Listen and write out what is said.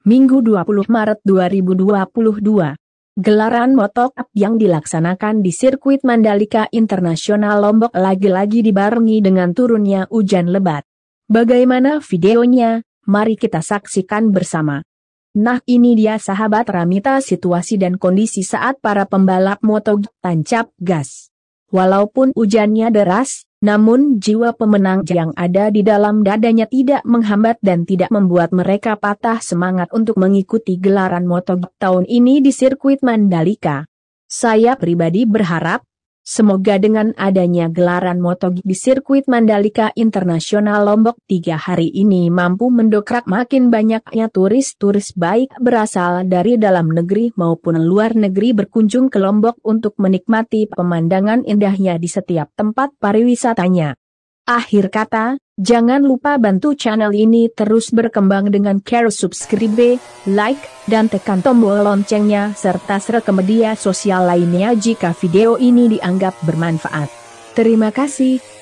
Minggu 20 Maret 2022. Gelaran Motok yang dilaksanakan di sirkuit Mandalika Internasional Lombok lagi-lagi dibarengi dengan turunnya hujan lebat. Bagaimana videonya? Mari kita saksikan bersama. Nah ini dia sahabat Ramita situasi dan kondisi saat para pembalap MotoGP tancap gas. Walaupun hujannya deras, namun jiwa pemenang yang ada di dalam dadanya tidak menghambat dan tidak membuat mereka patah semangat untuk mengikuti gelaran MotoGP tahun ini di sirkuit Mandalika. Saya pribadi berharap, Semoga dengan adanya gelaran MotoGP di sirkuit Mandalika Internasional Lombok tiga hari ini mampu mendokrak makin banyaknya turis-turis baik berasal dari dalam negeri maupun luar negeri berkunjung ke Lombok untuk menikmati pemandangan indahnya di setiap tempat pariwisatanya. Akhir kata, jangan lupa bantu channel ini terus berkembang dengan care subscribe, like, dan tekan tombol loncengnya serta serta media sosial lainnya jika video ini dianggap bermanfaat. Terima kasih.